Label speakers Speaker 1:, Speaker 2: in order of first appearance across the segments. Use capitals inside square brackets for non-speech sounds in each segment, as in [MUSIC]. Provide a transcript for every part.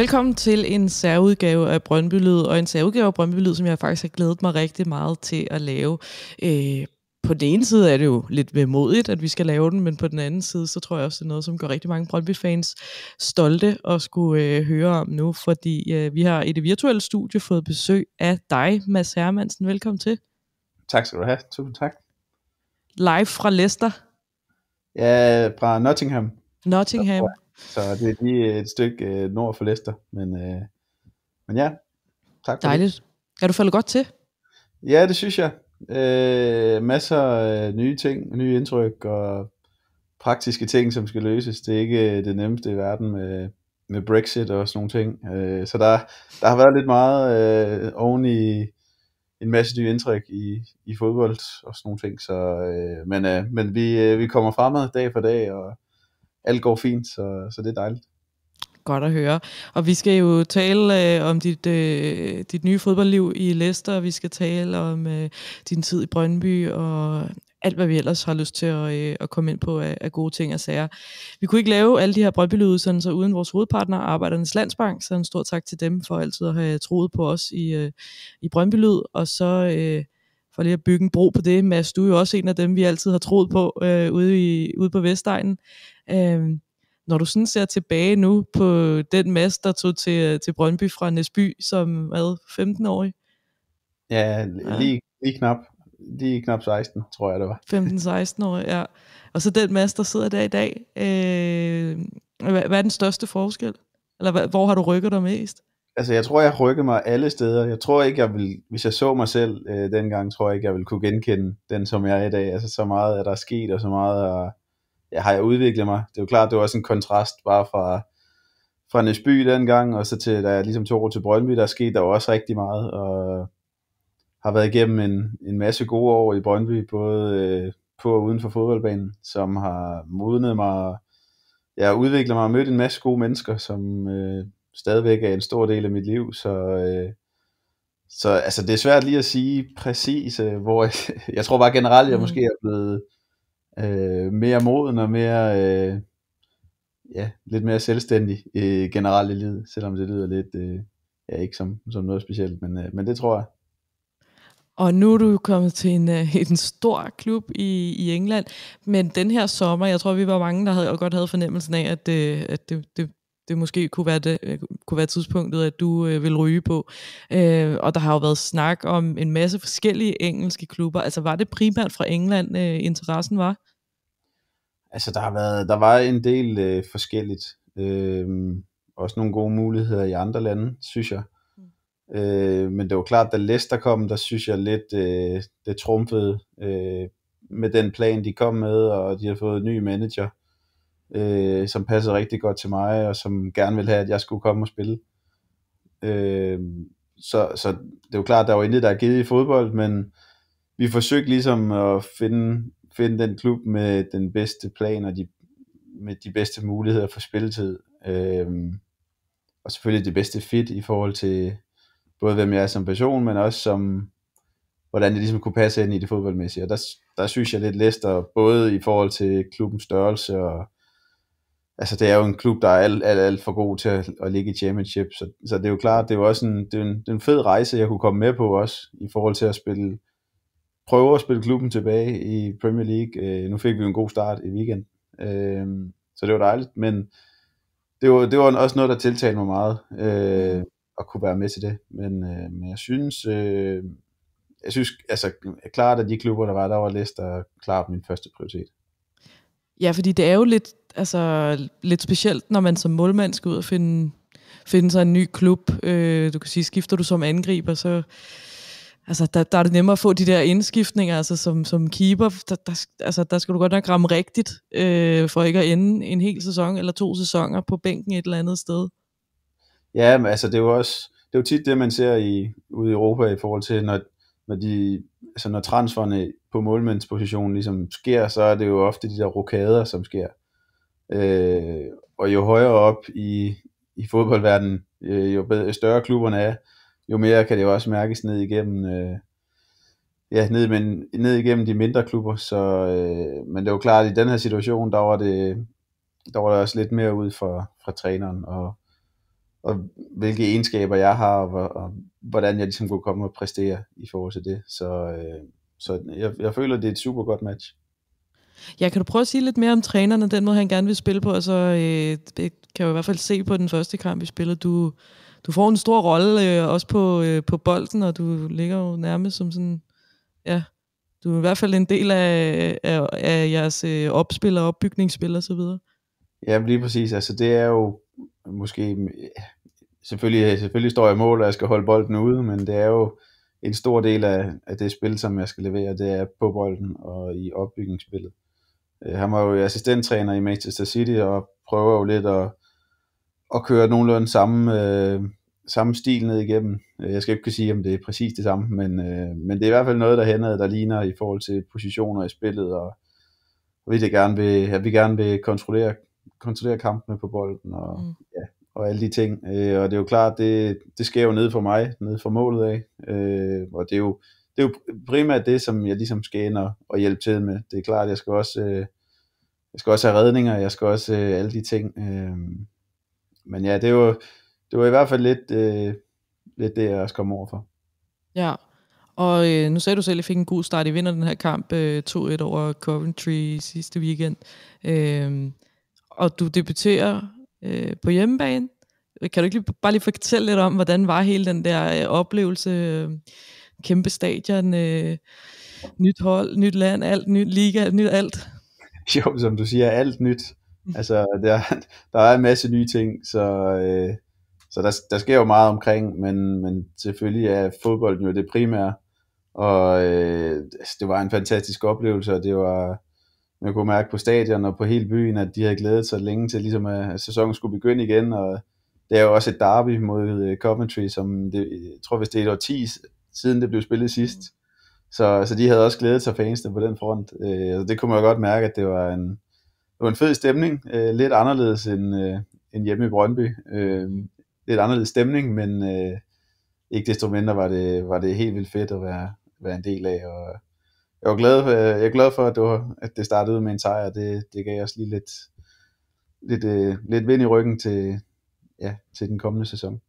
Speaker 1: Velkommen til en særudgave af Brøndby Lyd, og en særudgave af Brøndby Lyd, som jeg faktisk har glædet mig rigtig meget til at lave. Øh, på den ene side er det jo lidt vemodigt, at vi skal lave den, men på den anden side, så tror jeg også, det er noget, som gør rigtig mange Brøndby-fans stolte at skulle øh, høre om nu, fordi øh, vi har i det virtuelle studie fået besøg af dig, Mads Hermansen. Velkommen til.
Speaker 2: Tak skal du have. Tusind tak.
Speaker 1: Live fra Leicester.
Speaker 2: Ja, fra Nottingham. Nottingham. Så det er lige et stykke øh, nord for Leicester. Men, øh, men ja, tak for Dejligt.
Speaker 1: det. Er du faldet godt til?
Speaker 2: Ja, det synes jeg. Øh, masser af nye ting, nye indtryk og praktiske ting, som skal løses. Det er ikke øh, det nemmeste i verden med, med Brexit og sådan nogle ting. Øh, så der, der har været lidt meget øh, oven i en masse nye indtryk i, i fodbold og sådan nogle ting. Så, øh, men øh, men vi, øh, vi kommer fremad dag for dag, og alt går fint, så, så det er dejligt.
Speaker 1: Godt at høre. Og vi skal jo tale øh, om dit, øh, dit nye fodboldliv i Leicester, vi skal tale om øh, din tid i Brøndby og alt, hvad vi ellers har lyst til at, øh, at komme ind på af, af gode ting og sager. Vi kunne ikke lave alle de her brøndby så uden vores hovedpartner, Arbejdernes Landsbank, så en stor tak til dem for altid at have troet på os i, øh, i brøndby -lyd. Og så øh, for lige at bygge en bro på det, Mads, du er jo også en af dem, vi altid har troet på øh, ude, i, ude på Vestegnen. Øhm, når du sådan ser tilbage nu på den mas, der tog til, øh, til Brøndby fra Næsby som var 15-årig?
Speaker 2: Ja, lige, lige knap. Lige knap 16, tror jeg det var.
Speaker 1: 15-16 år, ja. Og så den masse, der sidder der i dag. Øh, hvad, hvad er den største forskel? Eller hvad, hvor har du rykket dig mest?
Speaker 2: Altså, jeg tror, jeg rykker mig alle steder. Jeg tror ikke, jeg vil, hvis jeg så mig selv øh, dengang, tror jeg ikke, jeg ville kunne genkende den, som jeg er i dag. Altså, så meget er der sket, og så meget er, ja, har jeg udviklet mig. Det er jo klart, det var også en kontrast bare fra, fra Næsby dengang, og så til, da jeg ligesom tog til Brøndby, der skete der også rigtig meget, og har været igennem en, en masse gode år i Brøndby, både øh, på og uden for fodboldbanen, som har modnet mig, jeg udviklet mig og mødt en masse gode mennesker, som øh, stadigvæk er en stor del af mit liv, så, øh, så altså, det er svært lige at sige præcis, øh, hvor jeg, [LAUGHS] jeg tror bare generelt, jeg mm. måske er blevet øh, mere moden og mere, øh, ja, lidt mere selvstændig øh, generelt i livet, selvom det lyder lidt, øh, ja, ikke som, som noget specielt, men, øh, men det tror jeg.
Speaker 1: Og nu er du kommet til en, øh, en stor klub i, i England, men den her sommer, jeg tror vi var mange, der havde, og godt havde fornemmelsen af, at, det, øh, at det, det, det måske kunne være, det, øh, kunne være tidspunktet, at du øh, vil ryge på. Øh, og der har jo været snak om en masse forskellige engelske klubber. Altså var det primært fra England, øh, interessen var?
Speaker 2: Altså der, har været, der var en del øh, forskelligt. Øh, også nogle gode muligheder i andre lande, synes jeg. Øh, men det var klart, da Leicester kom, der synes jeg lidt, øh, det trumfede øh, med den plan, de kom med, og de har fået en ny manager øh, som passede rigtig godt til mig, og som gerne ville have, at jeg skulle komme og spille. Øh, så, så det er jo klart, der var intet, der er givet i fodbold, men vi forsøgte ligesom at finde, finde den klub med den bedste plan og de, med de bedste muligheder for spilletid. Øh, og selvfølgelig det bedste fit i forhold til både hvem jeg er som person, men også som hvordan det ligesom kunne passe ind i det fodboldmæssige. Og der, der synes jeg lidt læster, både i forhold til klubbens størrelse og altså det er jo en klub, der er alt, alt, alt for god til at, at ligge i championship, så, så det er jo klart, det er jo også en, det er en, det er en fed rejse, jeg kunne komme med på også, i forhold til at spille, prøve at spille klubben tilbage i Premier League. Øh, nu fik vi en god start i weekend, øh, så det var dejligt, men det var, det var også noget, der tiltalte mig meget, øh, at kunne være med til det, men, øh, men jeg synes, øh, jeg synes altså, klart, at de klubber, der var, der var Leicester klart min første prioritet.
Speaker 1: Ja, fordi det er jo lidt altså, lidt specielt, når man som målmand skal ud og finde, finde sig en ny klub. Øh, du kan sige, skifter du som angriber, så altså, der, der er det nemmere at få de der indskiftninger, altså som, som keeper, der, der, altså, der skal du godt nok ramme rigtigt, øh, for ikke at ende en hel sæson eller to sæsoner på bænken et eller andet sted.
Speaker 2: Ja, men altså det er jo også, det er jo tit det, man ser i, ude i Europa i forhold til, når, når, de, altså, når transferne på målmandspositionen ligesom sker, så er det jo ofte de der rokader, som sker. Øh, og jo højere op i, i fodboldverdenen, øh, jo bedre, større klubberne er, jo mere kan det jo også mærkes ned igennem, øh, ja, ned, men, ned igennem de mindre klubber. Så, øh, men det var klart, at i den her situation, der var det, der var der også lidt mere ud fra, fra træneren, og, og hvilke egenskaber jeg har, og, og hvordan jeg ligesom kunne komme og præstere i forhold til det. Så, øh, så jeg, jeg føler, det er et super godt match.
Speaker 1: Ja, kan du prøve at sige lidt mere om trænerne, den måde, han gerne vil spille på? Altså, øh, det kan jeg i hvert fald se på den første kamp, vi spillede. Du, du får en stor rolle øh, også på, øh, på bolden, og du ligger jo nærmest som sådan... Ja, du er i hvert fald en del af, af, af jeres øh, opspil og opbygningsspil og så videre.
Speaker 2: Ja, lige præcis. Altså, det er jo måske... Selvfølgelig, selvfølgelig står jeg mål, og jeg skal holde bolden ude, men det er jo en stor del af, af det spil, som jeg skal levere, det er på bolden og i opbygningsspillet. Øh, han var jo assistenttræner i Manchester City og prøver jo lidt at, at køre nogenlunde samme, øh, samme stil ned igennem. Øh, jeg skal ikke kunne sige, om det er præcis det samme, men, øh, men det er i hvert fald noget, der hænder, der ligner i forhold til positioner i spillet, og, og vi, det gerne vil, at vi gerne vil kontrollere, kontrollere kampene på bolden og, mm. ja, og alle de ting. Øh, og det er jo klart, det, det sker jo nede for mig, nede for målet af, øh, og det er jo det er jo primært det, som jeg ligesom skal ind og, og hjælpe til med. Det er klart, jeg skal også, øh, jeg skal også have redninger, jeg skal også øh, alle de ting. Øh, men ja, det var, det var i hvert fald lidt, øh, lidt det, jeg også kom over for.
Speaker 1: Ja, og øh, nu sagde du selv, at I fik en god start. I vinder den her kamp øh, 2-1 over Coventry sidste weekend. Øh, og du debuterer øh, på hjemmebane. Kan du ikke lige, bare lige fortælle lidt om, hvordan var hele den der øh, oplevelse? Øh, kæmpe stadion, øh, nyt hold, nyt land, alt nyt liga, nyt alt.
Speaker 2: [LAUGHS] Jo, som du siger, alt nyt. Altså, der, [LAUGHS] der er en masse nye ting, så, øh, så der, der sker jo meget omkring, men, men selvfølgelig er fodbolden jo det primære, og øh, altså, det var en fantastisk oplevelse, og det var, man kunne mærke på stadion og på hele byen, at de havde glædet sig længe til, ligesom at sæsonen skulle begynde igen, og det er jo også et derby mod øh, Coventry, som det, jeg tror, hvis det er et årtis siden det blev spillet sidst. Mm. Så, så de havde også glædet sig fansene på den front. Øh, det kunne man jo godt mærke, at det var en, det var en fed stemning. Øh, lidt anderledes end, øh, end hjemme i Brøndby. Øh, lidt anderledes stemning, men øh, ikke desto mindre var det, var det helt vildt fedt at være, være en del af. Og jeg, var glad, for, øh, jeg er glad for, at det, var, at det startede med en sejr. Det, det gav os lige lidt, lidt, øh, lidt vind i ryggen til, ja, til den kommende sæson.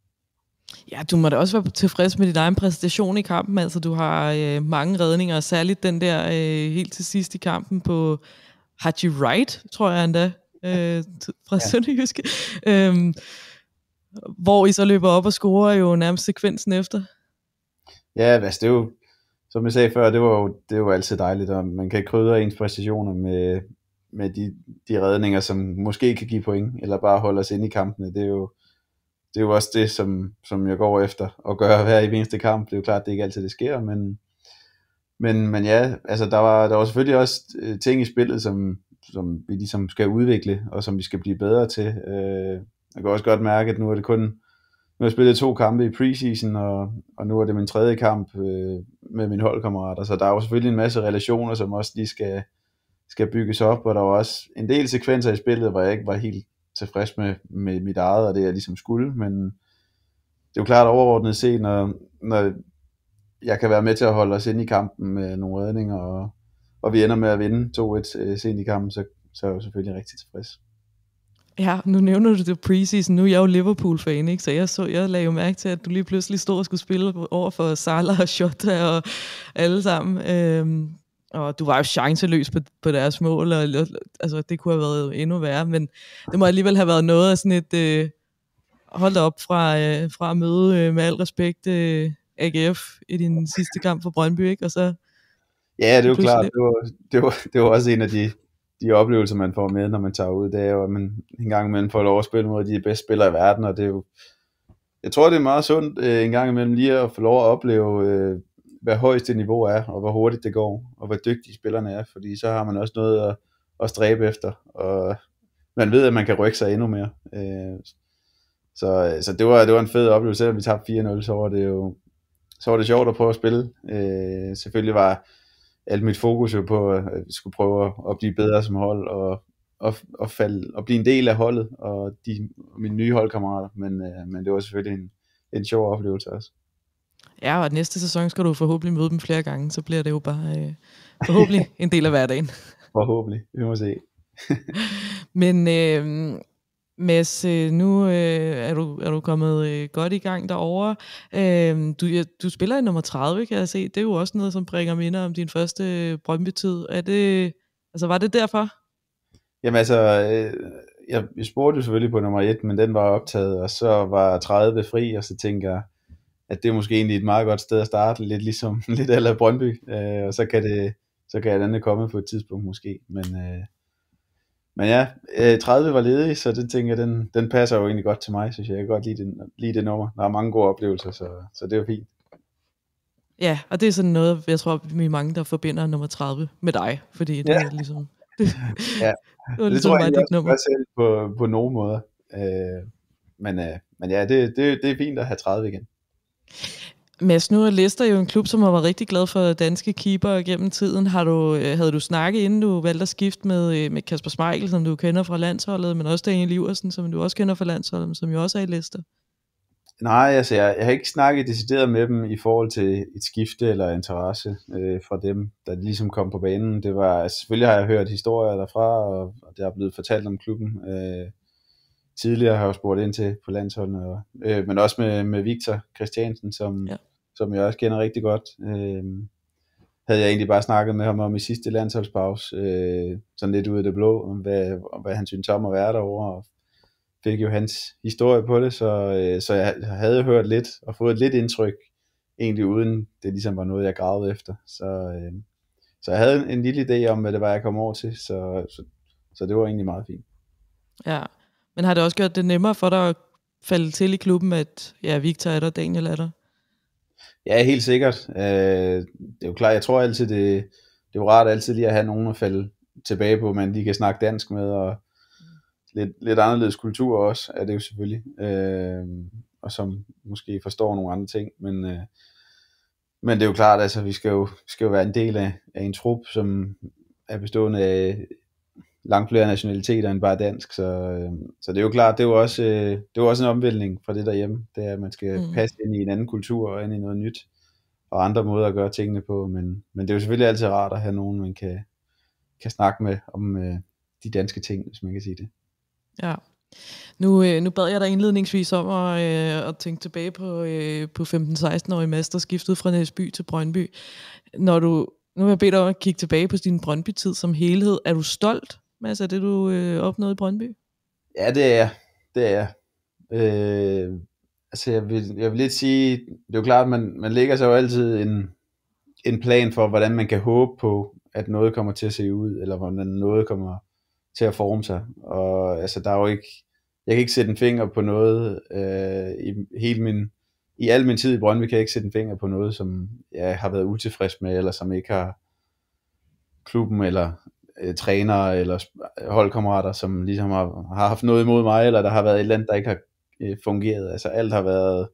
Speaker 1: Ja, du må da også være tilfreds med din egen præstation i kampen. Altså, du har øh, mange redninger, og særligt den der øh, helt til sidst i kampen på Haji Wright, tror jeg endda, øh, fra ja. Sønderjysk. Øhm, hvor I så løber op og scorer jo nærmest sekvensen efter.
Speaker 2: Ja, altså det er jo, som jeg sagde før, det var jo, det var altid dejligt, og man kan krydre ens præstationer med, med de, de redninger, som måske kan give point, eller bare holde os inde i kampene. Det er jo, det er jo også det, som, som jeg går efter at gøre hver eneste kamp. Det er jo klart, det ikke altid, det sker, men, men, men ja, altså der var, der var selvfølgelig også øh, ting i spillet, som, som vi ligesom skal udvikle, og som vi skal blive bedre til. Øh, jeg kan også godt mærke, at nu er det kun, nu har jeg spillet to kampe i preseason, og, og nu er det min tredje kamp øh, med mine holdkammerater, så der er jo selvfølgelig en masse relationer, som også lige skal, skal bygges op, og der var også en del sekvenser i spillet, hvor jeg ikke var helt tilfreds med, med mit eget og det, jeg ligesom skulle, men det er jo klart overordnet set, når, når jeg kan være med til at holde os ind i kampen med nogle redninger, og, og vi ender med at vinde 2-1 øh, sent i kampen, så, så er jeg jo selvfølgelig rigtig tilfreds.
Speaker 1: Ja, nu nævner du det preseason. Nu er jeg jo Liverpool-fan, ikke? så jeg, så, jeg lagde jo mærke til, at du lige pludselig stod og skulle spille over for Salah og Shota og alle sammen. Øhm, og du var jo chanceløs på, på deres mål, og, og altså, det kunne have været endnu værre, men det må alligevel have været noget af sådan et, øh, hold op fra, øh, fra at møde øh, med al respekt øh, AGF i din sidste kamp for Brøndby, ikke? og så... Ja, det er klart, det var,
Speaker 2: det, var, det var også en af de, de oplevelser, man får med, når man tager ud, det er jo, at man en gang imellem får lov at spille mod de bedste spillere i verden, og det er jo, jeg tror, det er meget sundt øh, en gang imellem lige at få lov at opleve øh, hvad højeste niveau er, og hvor hurtigt det går, og hvor dygtige spillerne er, fordi så har man også noget at, at stræbe efter, og man ved, at man kan rykke sig endnu mere. Øh, så, øh, så det, var, det var en fed oplevelse, selvom vi tabte 4-0, så var det jo så var det sjovt at prøve at spille. Øh, selvfølgelig var alt mit fokus jo på, at vi skulle prøve at blive bedre som hold, og, og, og, falde, og blive en del af holdet, og de, mine nye holdkammerater, men, øh, men det var selvfølgelig en, en sjov oplevelse også.
Speaker 1: Ja, og næste sæson skal du forhåbentlig møde dem flere gange, så bliver det jo bare øh, forhåbentlig en del af hverdagen.
Speaker 2: [LAUGHS] forhåbentlig, vi må se. [LAUGHS]
Speaker 1: Men øh, Mads, øh, nu øh, er, du, er du kommet øh, godt i gang derovre. Øh, du, ja, du spiller i nummer 30, kan jeg se. Det er jo også noget, som bringer minder om din første øh, Brøndby-tid. Er det, altså, var det derfor?
Speaker 2: Jamen altså, øh, jeg, jeg spurgte jo selvfølgelig på nummer 1, men den var optaget, og så var 30 fri, og så tænker jeg, at det er måske egentlig et meget godt sted at starte, lidt ligesom [LAUGHS] lidt eller Brøndby, øh, og så kan det så kan et andet komme på et tidspunkt måske, men, øh, men ja, øh, 30 var ledig, så det tænker jeg, den, den passer jo egentlig godt til mig, synes jeg, jeg kan godt lide, den, lide det nummer, der er mange gode oplevelser, så, så det er fint.
Speaker 1: Ja, og det er sådan noget, jeg tror, vi er mange, der forbinder nummer 30 med dig, fordi det ja. er ligesom... [LAUGHS] [LAUGHS] Det, ja, det, det ligesom tror jeg, jeg også nummer.
Speaker 2: selv på, på nogen måder. Øh, men, øh, men ja, det, det, det er fint at have 30 igen.
Speaker 1: Mads, nu er Leicester jo en klub, som har været rigtig glad for danske keeper gennem tiden. Har du, øh, havde du snakket, inden du valgte at skifte med, øh, med Kasper Smeichel, som du kender fra landsholdet, men også Daniel Iversen, som du også kender fra landsholdet, men som jo også er i Leicester?
Speaker 2: Nej, altså jeg, jeg har ikke snakket decideret med dem i forhold til et skifte eller interesse øh, fra dem, der ligesom kom på banen. Det var, altså, selvfølgelig har jeg hørt historier derfra, og, og det har blevet fortalt om klubben. Øh, tidligere har jeg jo spurgt ind til på landsholdene, og, øh, men også med, med Victor Christiansen, som, ja. som jeg også kender rigtig godt. Øh, havde jeg egentlig bare snakket med ham om i sidste landsholdspause, øh, sådan lidt ud af det blå, om hvad, om hvad han syntes om at være derovre, og fik jo hans historie på det, så, øh, så jeg havde hørt lidt, og fået lidt indtryk, egentlig uden det ligesom var noget, jeg gravede efter. Så, øh, så jeg havde en, en lille idé om, hvad det var, jeg kom over til, så, så, så det var egentlig meget fint.
Speaker 1: Ja, men har det også gjort det nemmere for dig at falde til i klubben, at ja, Victor er der, Daniel er der?
Speaker 2: Ja, helt sikkert. Øh, det er jo klart, jeg tror altid, det, det er jo rart altid lige at have nogen at falde tilbage på, man lige kan snakke dansk med, og lidt, lidt anderledes kultur også, er det jo selvfølgelig. Øh, og som måske forstår nogle andre ting, men, øh, men det er jo klart, altså vi skal jo, skal jo være en del af, af en trup, som er bestående af langt flere nationaliteter end bare dansk, så, øh, så det er jo klart, det er jo også, øh, det er jo også en omvæltning fra det derhjemme, det er, at man skal mm. passe ind i en anden kultur og ind i noget nyt, og andre måder at gøre tingene på, men, men det er jo selvfølgelig altid rart at have nogen, man kan, kan snakke med om øh, de danske ting, hvis man kan sige det.
Speaker 1: Ja. Nu, øh, nu bad jeg dig indledningsvis om at, øh, at tænke tilbage på, øh, på 15 16 i Mads, der skiftede fra Næsby til Brøndby. Når du, nu vil jeg bede dig om at kigge tilbage på din Brøndby-tid som helhed. Er du stolt Mads, er det, du øh, opnåede i Brøndby?
Speaker 2: Ja, det er Det er Øh, altså, jeg vil, jeg vil lidt sige, det er jo klart, at man, man lægger sig jo altid en, en plan for, hvordan man kan håbe på, at noget kommer til at se ud, eller hvordan noget kommer til at forme sig. Og altså, der er jo ikke, jeg kan ikke sætte en finger på noget øh, i hele min, i al min tid i Brøndby kan jeg ikke sætte en finger på noget, som jeg har været utilfreds med, eller som ikke har klubben eller øh, trænere eller holdkammerater, som ligesom har, har haft noget imod mig, eller der har været et eller andet, der ikke har øh, fungeret. Altså alt har været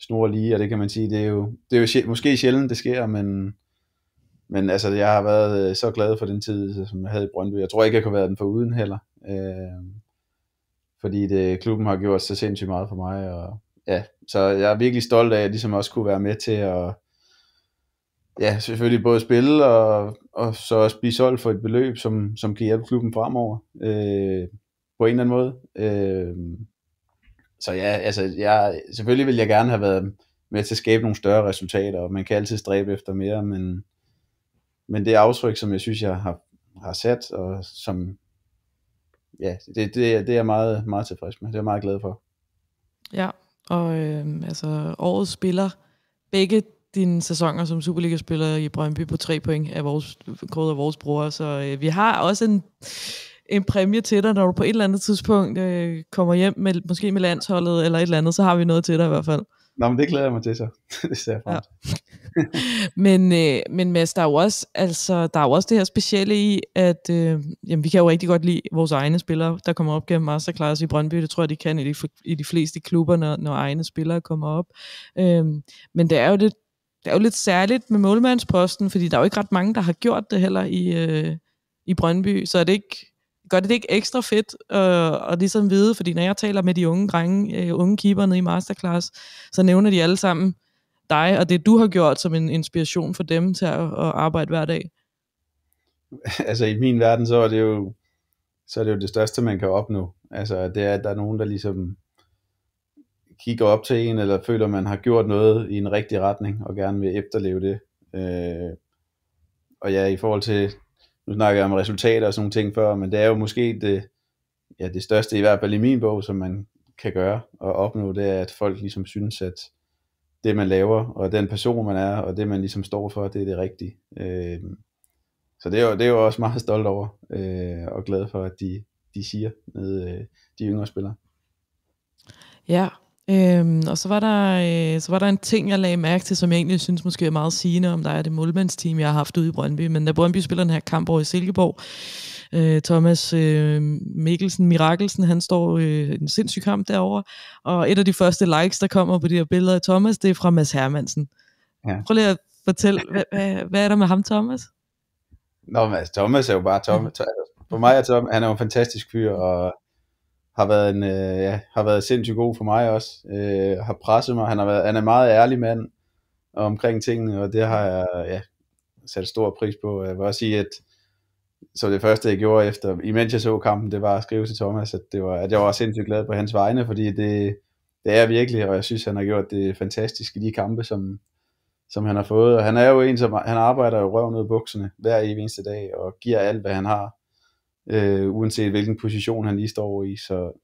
Speaker 2: snor lige, og det kan man sige, det er jo, det er jo sjæ- måske sjældent, det sker, men, men altså, jeg har været øh, så glad for den tid, øh, som jeg havde i Brøndby. Jeg tror ikke, jeg kunne være den for uden heller. Øh, fordi det, klubben har gjort så sindssygt meget for mig, og ja, så jeg er virkelig stolt af, at jeg ligesom også kunne være med til at ja, selvfølgelig både spille og, og så også blive solgt for et beløb, som, som kan hjælpe klubben fremover øh, på en eller anden måde. Øh, så ja, altså, jeg, selvfølgelig vil jeg gerne have været med til at skabe nogle større resultater, og man kan altid stræbe efter mere, men, men det aftryk, som jeg synes, jeg har, har sat, og som, ja, det, det, det er jeg meget, meget tilfreds med. Det er jeg meget glad for.
Speaker 1: Ja, og øh, altså årets spiller, begge dine sæsoner som Superliga-spiller i Brøndby på tre point af vores, af vores bror, så øh, vi har også en, en præmie til dig, når du på et eller andet tidspunkt øh, kommer hjem, med, måske med landsholdet eller et eller andet, så har vi noget til dig i hvert fald.
Speaker 2: Nå, men det glæder jeg mig til så. [LAUGHS] det ser jeg frem ja.
Speaker 1: [LAUGHS] men, øh, men Mads, der er, jo også, altså, der er jo også det her specielle i, at øh, jamen, vi kan jo rigtig godt lide vores egne spillere, der kommer op gennem masterclass i Brøndby. Det tror jeg, de kan i de, i de fleste klubber, når, når egne spillere kommer op. Øh, men det er jo lidt det er jo lidt særligt med målmandsposten, fordi der er jo ikke ret mange, der har gjort det heller i, øh, i Brøndby, så er det ikke, gør det, det ikke ekstra fedt øh, at ligesom vide, fordi når jeg taler med de unge drenge, øh, unge keeperne i masterclass, så nævner de alle sammen dig og det, du har gjort som en inspiration for dem til at, at arbejde hver dag.
Speaker 2: [LAUGHS] Altså i min verden, så er det jo så er det, jo det største, man kan opnå. Altså det er, at der er nogen, der ligesom kigger op til en, eller føler, man har gjort noget i en rigtig retning, og gerne vil efterleve det. Øh, og ja, i forhold til, nu snakker jeg om resultater og sådan nogle ting før, men det er jo måske det, ja, det største, i hvert fald i min bog, som man kan gøre og opnå, det er, at folk ligesom synes, at det man laver, og den person man er, og det man ligesom står for, det er det rigtige. Øh, så det er, jo, det er jo også meget stolt over, øh, og glad for, at de, de siger med øh, de yngre spillere.
Speaker 1: Ja, Øhm, og så var, der, øh, så var der en ting, jeg lagde mærke til, som jeg egentlig synes måske er meget sigende om dig er det målmandsteam, jeg har haft ude i Brøndby. Men da Brøndby spiller den her kamp over i Silkeborg, øh, Thomas øh, Mikkelsen, Mirakelsen, han står øh, en sindssyg kamp derovre. Og et af de første likes, der kommer på de her billeder af Thomas, det er fra Mads Hermansen. Ja. Prøv lige at fortælle, hvad, hvad, hvad er der med ham, Thomas?
Speaker 2: Nå, Mads, altså, Thomas er jo bare Thomas. For mig er Thomas, han er jo en fantastisk fyr, og har været, en, øh, ja, har været sindssygt god for mig også. Øh, har presset mig. Han, har været, han er en meget ærlig mand omkring tingene, og det har jeg ja, sat stor pris på. Jeg vil også sige, at så det første, jeg gjorde efter, imens jeg så kampen, det var at skrive til Thomas, at, det var, at jeg var sindssygt glad på hans vegne, fordi det, det er virkelig, og jeg synes, han har gjort det fantastisk i de kampe, som, som han har fået. Og han er jo en, som han arbejder jo røven ud af bukserne hver eneste dag, og giver alt, hvad han har øh, uanset hvilken position han lige står i. Så,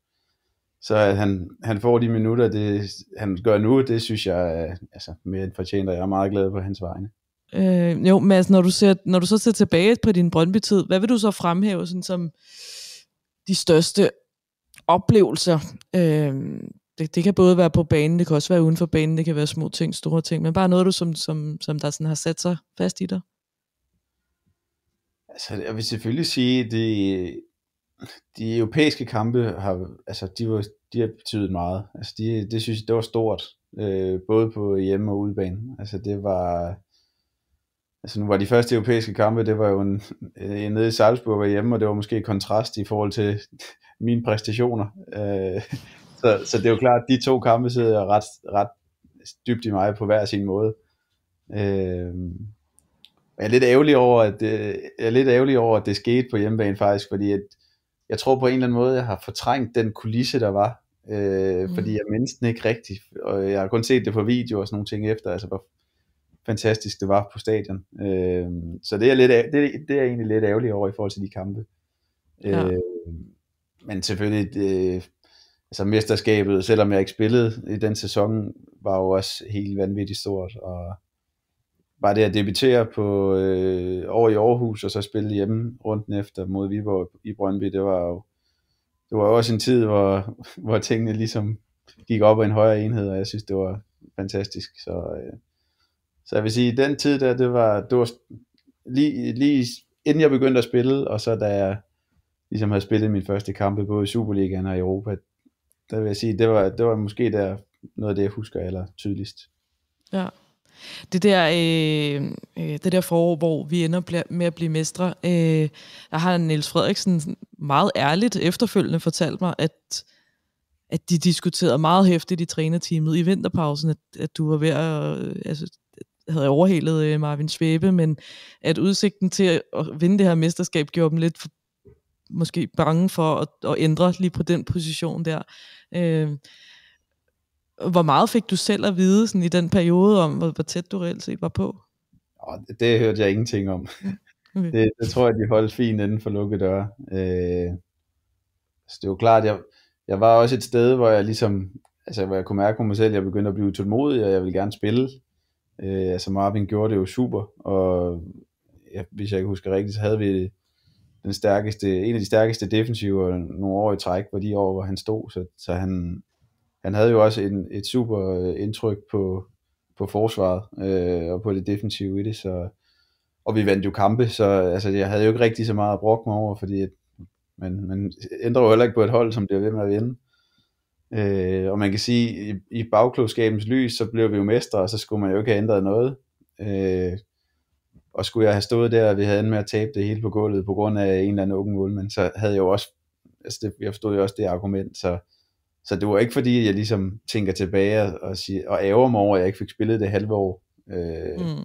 Speaker 2: så at han, han får de minutter, det han gør nu, det synes jeg er øh, altså, mere end fortjent, og jeg er meget glad på hans vegne.
Speaker 1: Øh, jo, men altså, når du, ser, når du så ser tilbage på din Brøndby-tid, hvad vil du så fremhæve sådan som de største oplevelser? Øh, det, det kan både være på banen, det kan også være uden for banen, det kan være små ting, store ting, men bare noget, du som, som, som der sådan har sat sig fast i dig?
Speaker 2: Altså, jeg vil selvfølgelig sige, at de, de europæiske kampe har, altså, de, var, de har betydet meget. Altså, de, det synes jeg, det var stort, øh, både på hjemme- og udebane. Altså, det var... Altså, nu var de første europæiske kampe, det var jo en, en øh, nede i Salzburg var hjemme, og det var måske kontrast i forhold til [LAUGHS] mine præstationer. Øh, så, så det er jo klart, at de to kampe sidder ret, ret dybt i mig på hver sin måde. Øh, og jeg er lidt ærgerlig over, at, det, øh, jeg er lidt ærgerlig over, at det skete på hjemmebane faktisk, fordi at, jeg tror på en eller anden måde, jeg har fortrængt den kulisse, der var, øh, mm. fordi jeg mindst den ikke rigtigt, og jeg har kun set det på video og sådan nogle ting efter, altså hvor fantastisk det var på stadion. Øh, så det er, lidt, det, det er jeg egentlig lidt ærgerlig over i forhold til de kampe. Øh, ja. Øh, men selvfølgelig, det, altså mesterskabet, selvom jeg ikke spillede i den sæson, var jo også helt vanvittigt stort, og var det at debutere på øh, over i Aarhus og så spille hjemme rundt efter mod Viborg i Brøndby, det var jo det var også en tid, hvor, [LAUGHS] hvor tingene ligesom gik op af en højere enhed, og jeg synes, det var fantastisk. Så, øh, så jeg vil sige, den tid der, det var, det var lige, lige inden jeg begyndte at spille, og så da jeg ligesom havde spillet min første kampe både i Superligaen og i Europa, der vil jeg sige, det var, det var måske der noget af det, jeg husker aller tydeligst.
Speaker 1: Ja. Det der, øh, øh, det der forår, hvor vi ender med at blive mestre, øh, der har Niels Frederiksen meget ærligt efterfølgende fortalt mig, at, at de diskuterede meget hæftigt i trænerteamet i vinterpausen, at, at du var ved at... Øh, altså, havde overhældet øh, Marvin Svæbe, men at udsigten til at vinde det her mesterskab gjorde dem lidt for, måske bange for at, at ændre lige på den position der. Øh, hvor meget fik du selv at vide sådan, i den periode om, hvor, hvor tæt du reelt set var på?
Speaker 2: Det, det hørte jeg ingenting om. Okay. Det, det tror jeg, de holdt fint inden for lukkede døre. Øh, så det var klart, jeg, jeg var også et sted, hvor jeg ligesom, altså hvor jeg kunne mærke på mig selv, at jeg begyndte at blive tålmodig, og jeg ville gerne spille. Øh, altså Marvin gjorde det jo super, og ja, hvis jeg ikke husker rigtigt, så havde vi den stærkeste, en af de stærkeste defensiver nogle år i træk, hvor de år, hvor han stod, så, så han, han havde jo også en, et super øh, indtryk på, på forsvaret øh, og på det defensive i det, så, og vi vandt jo kampe, så altså, jeg havde jo ikke rigtig så meget at brokke mig over, fordi at, man, man ændrer jo heller ikke på et hold, som bliver ved med at vinde. Øh, og man kan sige, i, i bagklodskabens lys, så blev vi jo mestre, og så skulle man jo ikke have ændret noget. Øh, og skulle jeg have stået der, og vi havde endt med at tabe det hele på gulvet på grund af en eller anden åben men så havde jeg jo også, altså det, jeg forstod jo også det argument, så så det var ikke fordi, jeg ligesom tænker tilbage og, siger, og ærger mig over, at jeg ikke fik spillet det halve år. Øh, mm.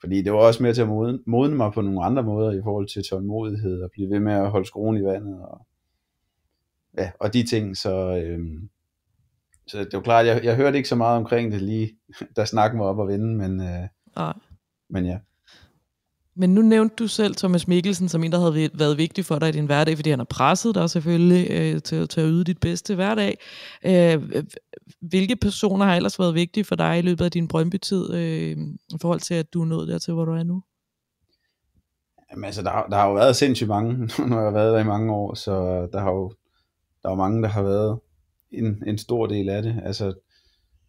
Speaker 2: Fordi det var også mere til at modne, modne mig på nogle andre måder i forhold til tålmodighed og blive ved med at holde skruen i vandet og, ja, og de ting. Så, øh, så det var klart, jeg, jeg hørte ikke så meget omkring det lige, der snakkede mig op og vende, men, øh, ah. men ja.
Speaker 1: Men nu nævnte du selv Thomas Mikkelsen som en, der havde været vigtig for dig i din hverdag, fordi han har presset dig selvfølgelig øh, til, til at yde dit bedste hverdag. Øh, hvilke personer har ellers været vigtige for dig i løbet af din Brøndby-tid,
Speaker 2: øh, i forhold til, at du er nået dertil, hvor du er nu? Jamen altså, der, der har jo været sindssygt mange, [LAUGHS] nu har jeg været der i mange år, så der har jo der er mange, der har været en, en stor del af det. Altså,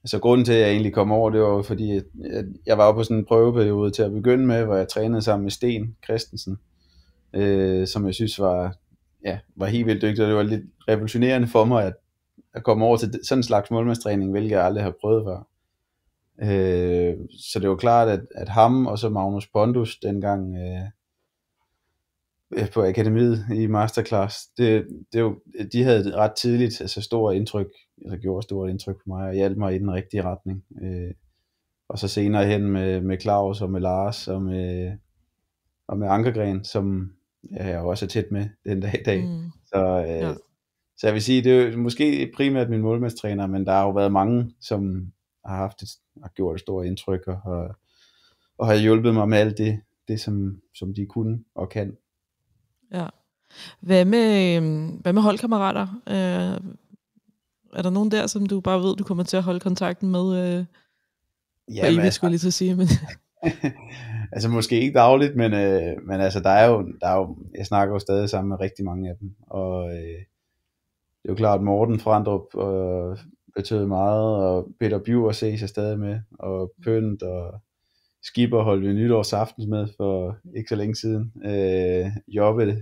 Speaker 2: så grunden til, at jeg egentlig kom over, det var fordi, at jeg var på sådan en prøveperiode til at begynde med, hvor jeg trænede sammen med Sten Christensen, øh, som jeg synes var, ja, var helt vildt dygtig, og det var lidt revolutionerende for mig, at, at komme over til sådan en slags målmandstræning, hvilket jeg aldrig har prøvet før. Øh, så det var klart, at, at ham og så Magnus Pondus dengang, øh, Øh, på akademiet i masterclass, det, det jo, de havde ret tidligt altså stort indtryk, altså gjorde stort indtryk på mig, og hjalp mig i den rigtige retning. Øh, og så senere hen med, med Claus og med Lars og med, og med Ankergren, som ja, jeg også er tæt med den dag i dag. Mm. Så, øh, ja. så jeg vil sige, det er jo måske primært min målmandstræner, men der har jo været mange, som har haft et, har gjort et stort indtryk og, og, og har hjulpet mig med alt det, det som, som de kunne og kan.
Speaker 1: Ja. Hvad med, øhm, hvad med holdkammerater? Øh, er der nogen der, som du bare ved, du kommer til at holde kontakten med? Øh, ja, jeg altså- skulle
Speaker 2: jeg lige så sige. Men... [LAUGHS] altså måske ikke dagligt, men, øh, men altså, der er, jo, der er jo, jeg snakker jo stadig sammen med rigtig mange af dem, og øh, det er jo klart, Morten Frandrup øh, betød meget, og Peter Bjur ses jeg stadig med, og Pønt, og Skipper holdt vi nytårsaftens med for ikke så længe siden. Øh, Jobbe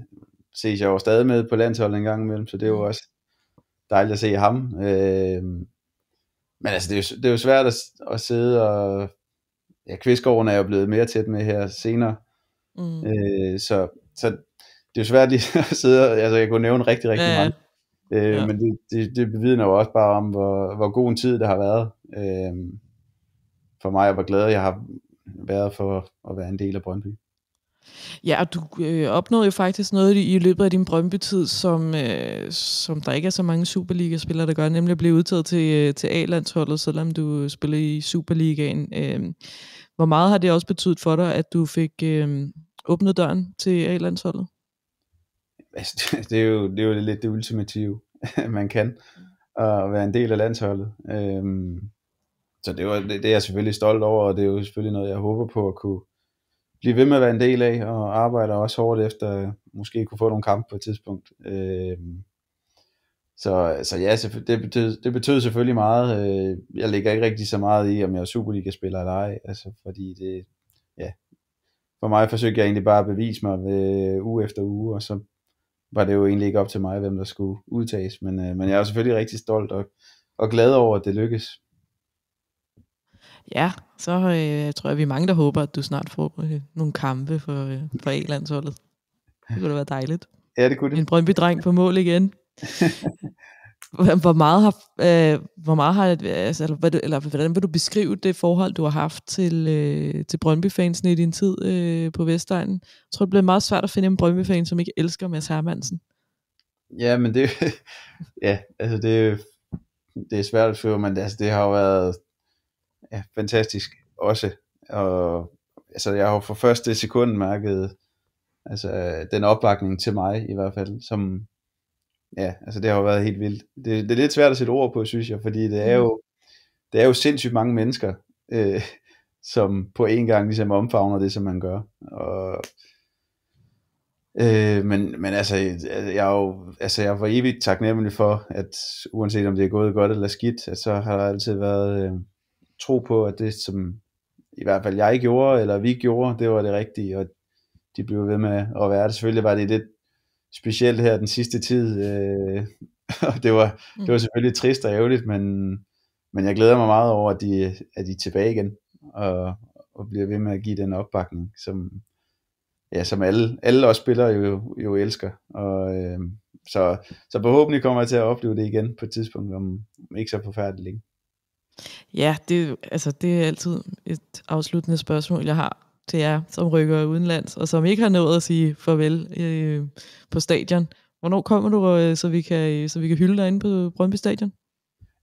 Speaker 2: ses jeg jo stadig med på landsholdet en gang imellem, så det er jo mm. også dejligt at se ham. Øh, men altså, det er jo, det er jo svært at, at sidde og... Ja, Kvistgården er jo blevet mere tæt med her senere. Mm. Øh, så, så det er jo svært lige [LAUGHS] at sidde og... Altså, jeg kunne nævne rigtig, rigtig ja. mange. Øh, ja. Men det, det, det bevidner jo også bare om, hvor, hvor god en tid det har været øh, for mig, jeg var glad jeg har været for at være en del af Brøndby.
Speaker 1: Ja, og du øh, opnåede jo faktisk noget i, i løbet af din Brøndby-tid, som, øh, som der ikke er så mange Superliga-spillere, der gør, nemlig at blive udtaget til, øh, til A-landsholdet, selvom du spiller i Superligaen. Øh, hvor meget har det også betydet for dig, at du fik øh, åbnet døren til
Speaker 2: A-landsholdet? Altså, [LAUGHS] det, er jo, det er jo lidt det ultimative, [LAUGHS] man kan, at være en del af landsholdet. Øh, så det, var, det, det er jeg selvfølgelig stolt over, og det er jo selvfølgelig noget, jeg håber på at kunne blive ved med at være en del af, og arbejde også hårdt efter, øh, måske kunne få nogle kampe på et tidspunkt. Øh, så, så ja, det betød, det betød selvfølgelig meget. Øh, jeg lægger ikke rigtig så meget i, om jeg er Superliga-spiller eller ej, altså, fordi det, ja, for mig forsøgte jeg egentlig bare at bevise mig ved, øh, uge efter uge, og så var det jo egentlig ikke op til mig, hvem der skulle udtages, men, men jeg er selvfølgelig rigtig stolt og, og glad over, at det lykkedes.
Speaker 1: Ja, så øh, tror jeg, vi er mange, der håber, at du snart får øh, nogle kampe for, øh, for A-landsholdet. Det kunne da være dejligt. Ja, det kunne det. En Brøndby-dreng på mål igen. [LAUGHS] hvor meget har, øh, hvor meget har altså, eller, eller, hvordan vil du beskrive det forhold, du har haft til, øh, til Brøndby-fansene i din tid øh, på Vestegnen? Jeg tror, det bliver meget svært at finde en Brøndby-fan, som ikke elsker Mads Hermansen.
Speaker 2: Ja, men det, [LAUGHS] ja, altså det, det er svært at føre, men det, altså, det har jo været, ja, fantastisk også. Og altså, jeg har for første sekund mærket altså, den opbakning til mig i hvert fald, som, ja, altså det har været helt vildt. Det, det er lidt svært at sætte ord på, synes jeg, fordi det er mm. jo, det er jo sindssygt mange mennesker, øh, som på en gang ligesom omfavner det, som man gør. Og, øh, men, men altså, jeg er jo altså, jeg er for evigt taknemmelig for, at uanset om det er gået godt eller skidt, at så har der altid været, øh, tro på, at det som i hvert fald jeg gjorde, eller vi gjorde, det var det rigtige, og de blev ved med at være det. Selvfølgelig var det lidt specielt her den sidste tid, øh, [LAUGHS] og det var, mm. det var selvfølgelig trist og ærgerligt, men, men jeg glæder mig meget over, at de, at de er tilbage igen, og, og bliver ved med at give den opbakning, som, ja, som alle, alle os spillere jo, jo elsker. Og, øh, så, så forhåbentlig kommer jeg til at opleve det igen på et tidspunkt, om ikke så forfærdeligt længe.
Speaker 1: Ja, det, altså, det er altid et afsluttende spørgsmål, jeg har til jer, som rykker udenlands, og som ikke har nået at sige farvel øh, på stadion. Hvornår kommer du, øh, så, vi kan, øh, så vi kan hylde dig inde på Brøndby Stadion?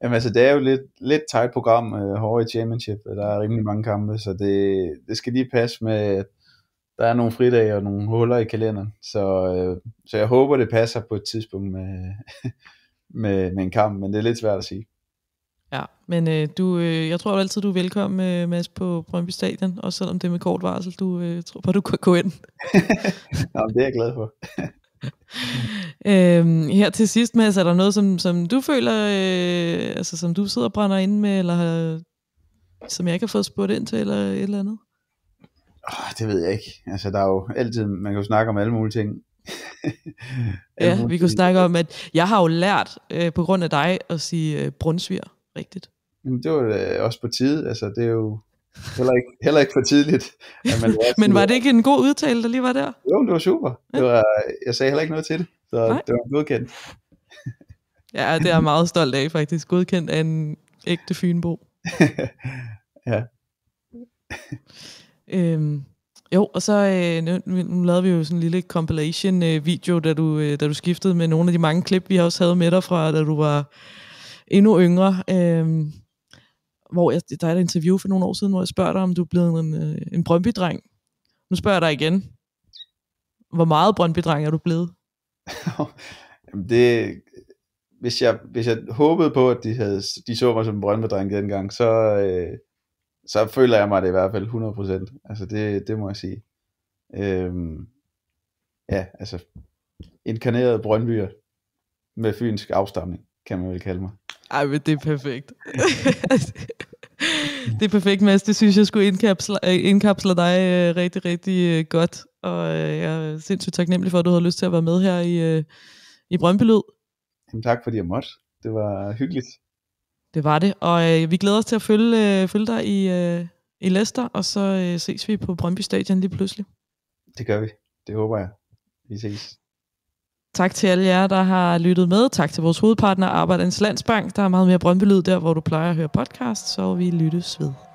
Speaker 2: Jamen altså, det er jo lidt, lidt tight program, øh, hårdt i championship, der er rimelig mange kampe, så det, det skal lige passe med, der er nogle fridage og nogle huller i kalenderen, så, øh, så jeg håber, det passer på et tidspunkt med, [LAUGHS] med, med en kamp, men det er lidt svært at sige.
Speaker 1: Ja, men øh, du, øh, jeg tror altid, du er velkommen, øh, Mads, på Brøndby Stadion, også selvom det er med kort varsel, du øh, tror på, du kan gå ind. [LAUGHS]
Speaker 2: Nå, det er jeg glad for.
Speaker 1: [LAUGHS] øhm, her til sidst, Mads, er der noget, som, som du føler, øh, altså som du sidder og brænder ind med, eller har, som jeg ikke har fået spurgt ind til, eller et eller andet?
Speaker 2: Oh, det ved jeg ikke. Altså, der er jo altid, man kan jo snakke om alle mulige ting. [LAUGHS] alle ja, mulige vi kunne ting. snakke
Speaker 1: om, at jeg har jo lært øh, på grund af dig at sige øh, brunsviger rigtigt.
Speaker 2: Jamen, det var også på tide, altså det er jo heller ikke, heller ikke for tidligt. At man [LAUGHS] Men var det
Speaker 1: ikke en god udtale, der lige var der? Jo, det var super.
Speaker 2: Det var, jeg sagde heller ikke noget til det, så Nej. det var godkendt.
Speaker 1: [LAUGHS] ja, det er jeg meget stolt af faktisk. Godkendt af en ægte Fynbo. [LAUGHS] ja. øhm, jo, og så øh, nu, nu lavede vi jo sådan en lille compilation-video, øh, da, du, øh, da du skiftede med nogle af de mange klip, vi også havde med dig fra, da du var endnu yngre. Øh, hvor jeg, der er et interview for nogle år siden, hvor jeg spørger dig, om du er blevet en, øh, en Brøndby-dreng. Nu spørger jeg dig igen. Hvor meget Brøndby-dreng er du blevet? [LAUGHS]
Speaker 2: Jamen det, hvis, jeg, hvis jeg håbede på, at de, havde, de så mig som en Brøndby-dreng dengang, så, øh, så føler jeg mig det i hvert fald 100%. Altså det, det må jeg sige. Øh, ja, altså inkarneret Brøndbyer med fynsk afstamning, kan man vel kalde mig.
Speaker 1: Ej, men det er perfekt. [LAUGHS] det er perfekt, Mads. Det synes jeg skulle indkapsle, øh, indkapsle dig øh, rigtig, rigtig øh, godt. Og øh, jeg er sindssygt taknemmelig for, at du havde lyst til at være med her i, øh, i Brøndby Lyd.
Speaker 2: Jamen, tak fordi jeg måtte. Det var hyggeligt.
Speaker 1: Det var det. Og øh, vi glæder os til at følge, øh, følge dig i, øh, i Leicester, og så øh, ses vi på Brøndby Stadion lige pludselig.
Speaker 2: Det gør vi. Det håber jeg. Vi ses.
Speaker 1: Tak til alle jer, der har lyttet med. Tak til vores hovedpartner, Arbejdernes Landsbank. Der er meget mere brøndbelyd der hvor du plejer at høre podcast, så vi lyttes ved.